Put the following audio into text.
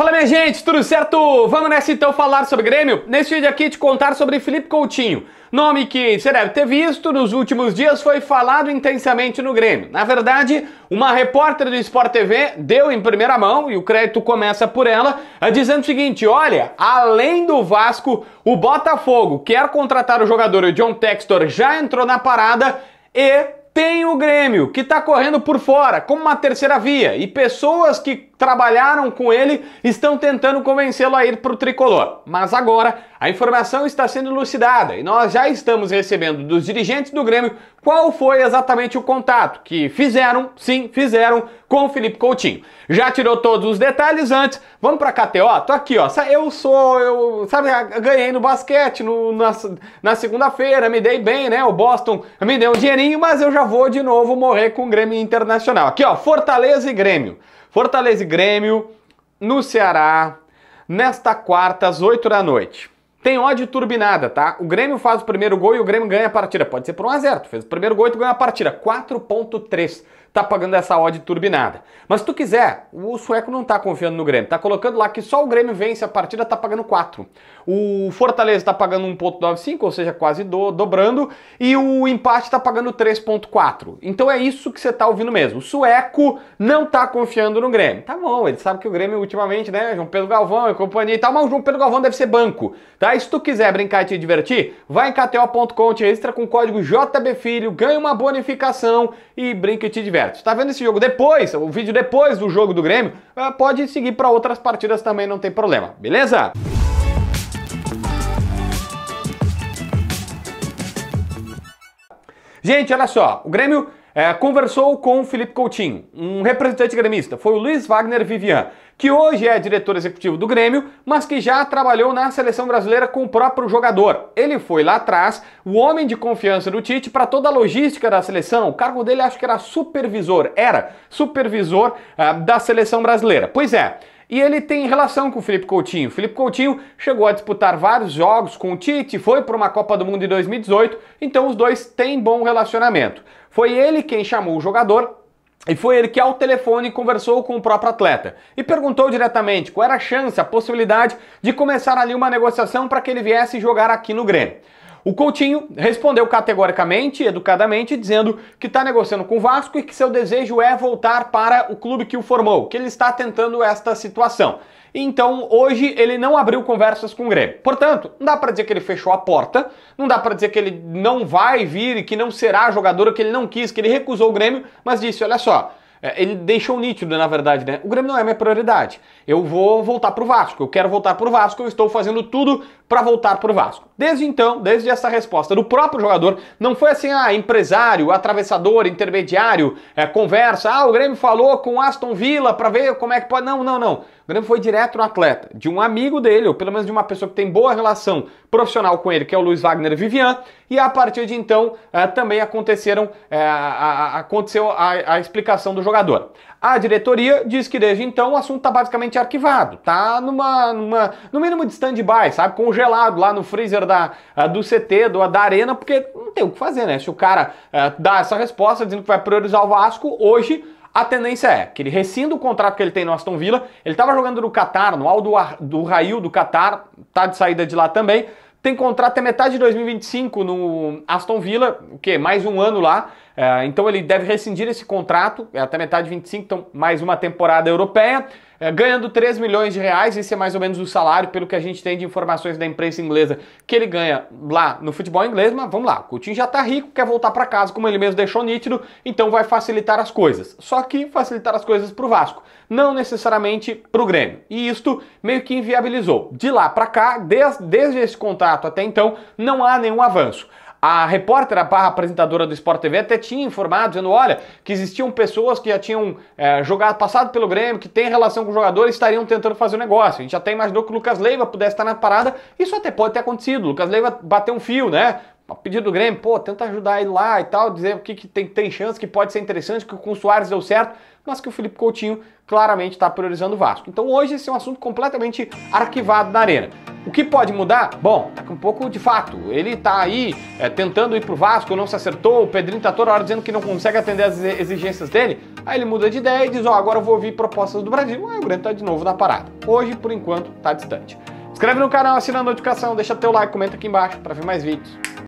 Fala minha gente, tudo certo? Vamos nessa então falar sobre Grêmio? Nesse vídeo aqui te contar sobre Felipe Coutinho. Nome que você deve ter visto nos últimos dias foi falado intensamente no Grêmio. Na verdade, uma repórter do Sport TV deu em primeira mão, e o crédito começa por ela, dizendo o seguinte: olha, além do Vasco, o Botafogo quer contratar o jogador, o John Textor já entrou na parada e tem o Grêmio, que está correndo por fora, como uma terceira via, e pessoas que trabalharam com ele, estão tentando convencê-lo a ir para o tricolor. Mas agora a informação está sendo elucidada e nós já estamos recebendo dos dirigentes do Grêmio qual foi exatamente o contato que fizeram, sim, fizeram com o Felipe Coutinho. Já tirou todos os detalhes antes. Vamos para a KTO? Tô aqui, ó. Eu sou, eu, sabe, ganhei no basquete no, na, na segunda-feira, me dei bem, né? O Boston me deu um dinheirinho, mas eu já vou de novo morrer com o Grêmio Internacional. Aqui, ó, Fortaleza e Grêmio. Fortaleza e Grêmio, no Ceará, nesta quarta, às 8 da noite. Tem ódio turbinada, tá? O Grêmio faz o primeiro gol e o Grêmio ganha a partida. Pode ser por 1 a 0 Tu fez o primeiro gol e tu ganha a partida. 4.3 tá pagando essa odd turbinada. Mas se tu quiser, o sueco não tá confiando no Grêmio, tá colocando lá que só o Grêmio vence a partida, tá pagando 4. O Fortaleza tá pagando 1.95, ou seja, quase do, dobrando, e o empate tá pagando 3.4. Então é isso que você tá ouvindo mesmo. O sueco não tá confiando no Grêmio. Tá bom, ele sabe que o Grêmio ultimamente, né, João Pedro Galvão e companhia e tal, mas o João Pedro Galvão deve ser banco, tá? E se tu quiser brincar e te divertir, vai em kto.com, te registra com o código JBFilho, ganha uma bonificação e brinca e te diverte perto. Está vendo esse jogo depois, o vídeo depois do jogo do Grêmio, ah, pode seguir para outras partidas também, não tem problema, beleza? Gente, olha só, o Grêmio é, conversou com o Felipe Coutinho, um representante gremista, foi o Luiz Wagner Vivian, que hoje é diretor executivo do Grêmio, mas que já trabalhou na seleção brasileira com o próprio jogador. Ele foi lá atrás, o homem de confiança do Tite para toda a logística da seleção. O cargo dele acho que era supervisor, era supervisor ah, da seleção brasileira. Pois é, e ele tem relação com o Felipe Coutinho. O Felipe Coutinho chegou a disputar vários jogos com o Tite, foi para uma Copa do Mundo em 2018, então os dois têm bom relacionamento. Foi ele quem chamou o jogador e foi ele que ao telefone conversou com o próprio atleta e perguntou diretamente qual era a chance, a possibilidade de começar ali uma negociação para que ele viesse jogar aqui no Grêmio. O Coutinho respondeu categoricamente, educadamente, dizendo que está negociando com o Vasco e que seu desejo é voltar para o clube que o formou, que ele está tentando esta situação. Então, hoje ele não abriu conversas com o Grêmio. Portanto, não dá para dizer que ele fechou a porta, não dá para dizer que ele não vai vir e que não será jogador, que ele não quis, que ele recusou o Grêmio, mas disse: olha só, é, ele deixou nítido, na verdade, né? O Grêmio não é minha prioridade. Eu vou voltar pro Vasco. Eu quero voltar pro Vasco. Eu estou fazendo tudo para voltar pro Vasco. Desde então, desde essa resposta do próprio jogador, não foi assim, ah, empresário, atravessador, intermediário, é, conversa. Ah, o Grêmio falou com Aston Villa para ver como é que pode. Não, não, não foi direto no atleta, de um amigo dele, ou pelo menos de uma pessoa que tem boa relação profissional com ele, que é o Luiz Wagner Vivian, e a partir de então eh, também aconteceram, eh, aconteceu a, a explicação do jogador. A diretoria diz que desde então o assunto está basicamente arquivado, tá numa, numa, no mínimo de stand-by, sabe? Congelado lá no freezer da, eh, do CT, do, da Arena, porque não tem o que fazer, né? Se o cara dá essa resposta dizendo que vai priorizar o Vasco, hoje a tendência é que ele rescinda o contrato que ele tem no Aston Villa. Ele estava jogando no Qatar, no Aldo do Rail do Qatar, tá de saída de lá também. Tem contrato até metade de 2025 no Aston Villa, o quê? Mais um ano lá. É, então ele deve rescindir esse contrato, é até metade de 25, então mais uma temporada europeia, é, ganhando 3 milhões de reais, esse é mais ou menos o salário, pelo que a gente tem de informações da imprensa inglesa, que ele ganha lá no futebol inglês, mas vamos lá, o Coutinho já tá rico, quer voltar para casa, como ele mesmo deixou nítido, então vai facilitar as coisas. Só que facilitar as coisas pro Vasco, não necessariamente pro Grêmio. E isto meio que inviabilizou. De lá para cá, desde, desde esse contrato até então, não há nenhum avanço. A repórter, a barra apresentadora do Sport TV, até tinha informado, dizendo: olha, que existiam pessoas que já tinham é, jogado, passado pelo Grêmio, que tem relação com o jogador e estariam tentando fazer o um negócio. A gente até imaginou que o Lucas Leiva pudesse estar na parada, isso até pode ter acontecido. O Lucas Leiva bateu um fio, né? a pedido do Grêmio, pô, tenta ajudar ele lá e tal, dizer o que, que tem, tem chance, que pode ser interessante, que com o Soares deu certo, mas que o Felipe Coutinho claramente está priorizando o Vasco. Então hoje esse é um assunto completamente arquivado na arena. O que pode mudar? Bom, tá com um pouco de fato. Ele tá aí é, tentando ir pro Vasco, não se acertou, o Pedrinho tá toda hora dizendo que não consegue atender as exigências dele. Aí ele muda de ideia e diz, ó, oh, agora eu vou ouvir propostas do Brasil. Aí o Grêmio tá de novo na parada. Hoje, por enquanto, tá distante. Inscreve no canal, assina a notificação, deixa teu like, comenta aqui embaixo para ver mais vídeos.